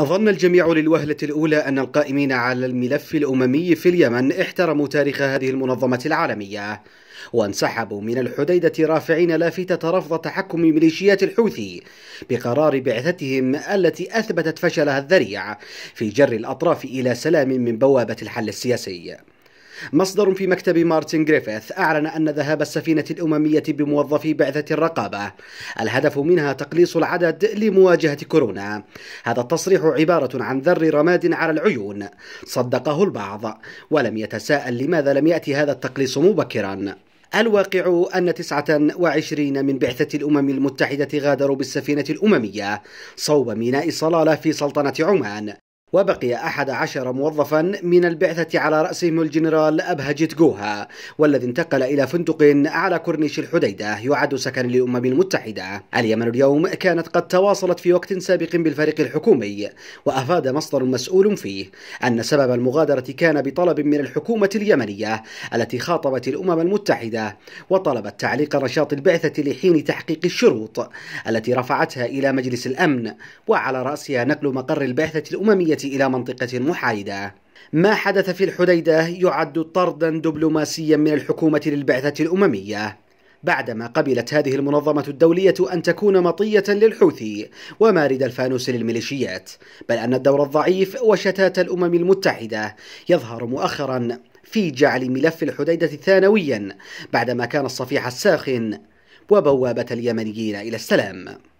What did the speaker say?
ظن الجميع للوهلة الأولى أن القائمين على الملف الأممي في اليمن احترموا تاريخ هذه المنظمة العالمية وانسحبوا من الحديدة رافعين لافتة رفض تحكم ميليشيات الحوثي بقرار بعثتهم التي أثبتت فشلها الذريع في جر الأطراف إلى سلام من بوابة الحل السياسي مصدر في مكتب مارتن جريفيث أعلن أن ذهاب السفينة الأممية بموظفي بعثة الرقابة الهدف منها تقليص العدد لمواجهة كورونا هذا التصريح عبارة عن ذر رماد على العيون صدقه البعض ولم يتساءل لماذا لم يأتي هذا التقليص مبكرا الواقع أن 29 من بعثة الأمم المتحدة غادروا بالسفينة الأممية صوب ميناء صلالة في سلطنة عمان وبقي أحد عشر موظفا من البعثة على رأسهم الجنرال أبهجت جوها والذي انتقل إلى فندق على كورنيش الحديدة يعد سكن للأمم المتحدة اليمن اليوم كانت قد تواصلت في وقت سابق بالفريق الحكومي وأفاد مصدر مسؤول فيه أن سبب المغادرة كان بطلب من الحكومة اليمنية التي خاطبت الأمم المتحدة وطلبت تعليق نشاط البعثة لحين تحقيق الشروط التي رفعتها إلى مجلس الأمن وعلى رأسها نقل مقر البعثة الأممية إلى منطقة محايدة ما حدث في الحديدة يعد طردا دبلوماسيا من الحكومة للبعثة الأممية بعدما قبلت هذه المنظمة الدولية أن تكون مطية للحوثي ومارد الفانوس للميليشيات بل أن الدور الضعيف وشتات الأمم المتحدة يظهر مؤخرا في جعل ملف الحديدة ثانويا بعدما كان الصفيح الساخن وبوابة اليمنيين إلى السلام